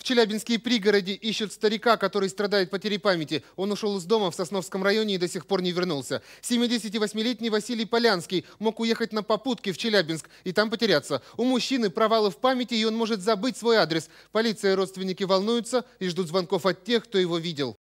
В Челябинские пригороде ищут старика, который страдает потерей памяти. Он ушел из дома в Сосновском районе и до сих пор не вернулся. 78-летний Василий Полянский мог уехать на попутке в Челябинск и там потеряться. У мужчины провалы в памяти, и он может забыть свой адрес. Полиция и родственники волнуются и ждут звонков от тех, кто его видел.